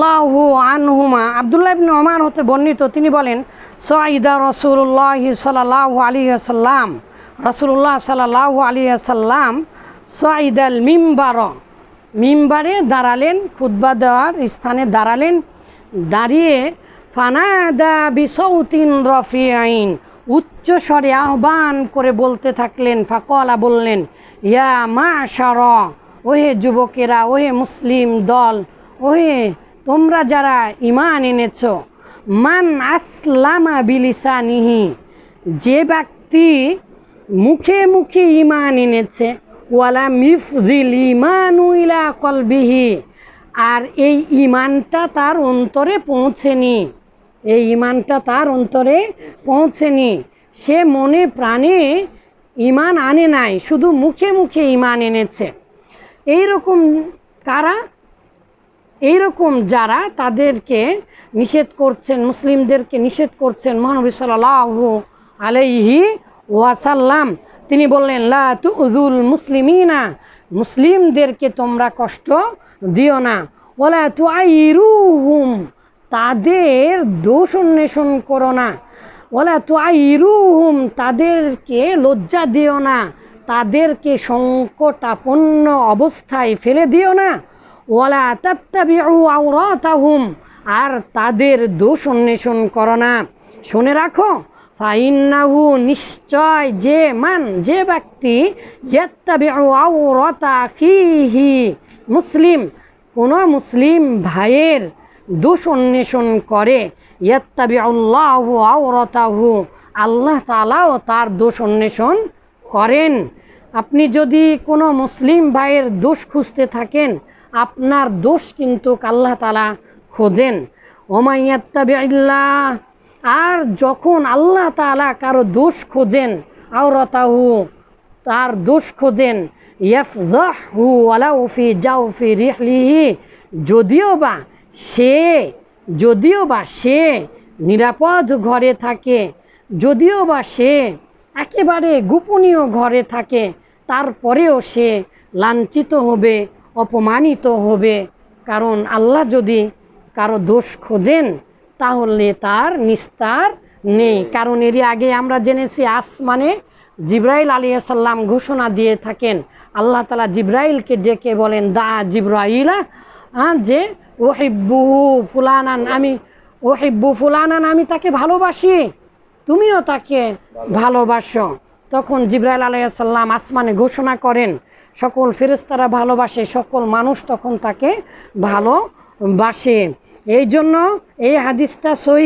আল্লাহু আনহুমা আবদুল্লাহ ইবিন ওমান হতে বর্ণিত তিনি বলেন সঈদা রসুল্লাহ সাল্লাহ আলী আসাল্লাম রসুল্লাহ সাল্লাহ আলী আসাল্লাম সঈদ আল মিম্বার মিম্বারে দাঁড়ালেন খুদ্া দেওয়ার স্থানে দাঁড়ালেন দাঁড়িয়ে ফানাদা বিসৌতিন রফি আইন উচ্চ স্বরে আহ্বান করে বলতে থাকলেন ফাকলা বললেন ইয়া মা সার ওহে যুবকেরা ওহে মুসলিম দল ওহে তোমরা যারা ইমান এনেছ মান আসলামা নিহি যে ব্যক্তি মুখে মুখে ইমান এনেছে ওয়ালা মিফজিল ইমান ইলা কলবিহি আর এই ইমানটা তার অন্তরে পৌঁছেনি এই ইমানটা তার অন্তরে পৌঁছেনি সে মনে প্রাণে ইমান আনে নাই শুধু মুখে মুখে ইমান এনেছে এইরকম কারা এই রকম যারা তাদেরকে নিষেধ করছেন মুসলিমদেরকে নিষেধ করছেন মহানবী সাল্লাহ আলাইহি ওয়াসাল্লাম তিনি বললেন লা তুজুল মুসলিমিনা মুসলিমদেরকে তোমরা কষ্ট দিও না ওলা তু হুম তাদের দোষ অন্বেষণ করো না ওলা তু হুম তাদেরকে লজ্জা দিও না তাদেরকে সংকটাপন্ন অবস্থায় ফেলে দিও না ওলা তাত্তাবি আওরাতাহুম আর তাদের দোষ অন্বেষণ করো না শুনে রাখো ফাইন্নাহু নিশ্চয় যে মান যে ব্যক্তি ইয়াত্তাবি আওরাতা ফিহি মুসলিম কোনো মুসলিম ভাইয়ের দোষ অন্বেষণ করে ইয়াত্তাবি আল্লাহ আওরতাহু আল্লাহ তালাও তার দোষ অন্বেষণ করেন আপনি যদি কোনো মুসলিম ভাইয়ের দোষ খুঁজতে থাকেন আপনার দোষ কিন্তু আল্লাহ তালা খোঁজেন ওমাইয়াত্তাবি আল্লাহ আর যখন আল্লাহ তালা কারো দোষ খোঁজেন আওরতাহু তার দোষ খোঁজেন ইয়াফজাহু আলাউফি জাউফি রিহলিহি যদিও বা সে যদিও বা সে নিরাপদ ঘরে থাকে যদিও বা সে একেবারে গোপনীয় ঘরে থাকে তারপরেও সে লাঞ্ছিত হবে অপমানিত হবে কারণ আল্লাহ যদি কারো দোষ খোঁজেন তাহলে তার নিস্তার নেই কারণ এরই আগে আমরা জেনেছি আসমানে জিব্রাইল আলিয়াসাল্লাম ঘোষণা দিয়ে থাকেন আল্লাহ তালা জিব্রাইলকে ডেকে বলেন দা জিব্রাইলা হ্যাঁ যে ওহেব্বু ফুলানান আমি ওহেব্বু ফুলানান আমি তাকে ভালোবাসি তুমিও তাকে ভালোবাসো তখন জিব্রাইল আলাইসাল্লাম আসমানে ঘোষণা করেন সকল ফেরেস্তারা ভালোবাসে সকল মানুষ তখন তাকে ভালোবাসে এই জন্য এই হাদিসটা সই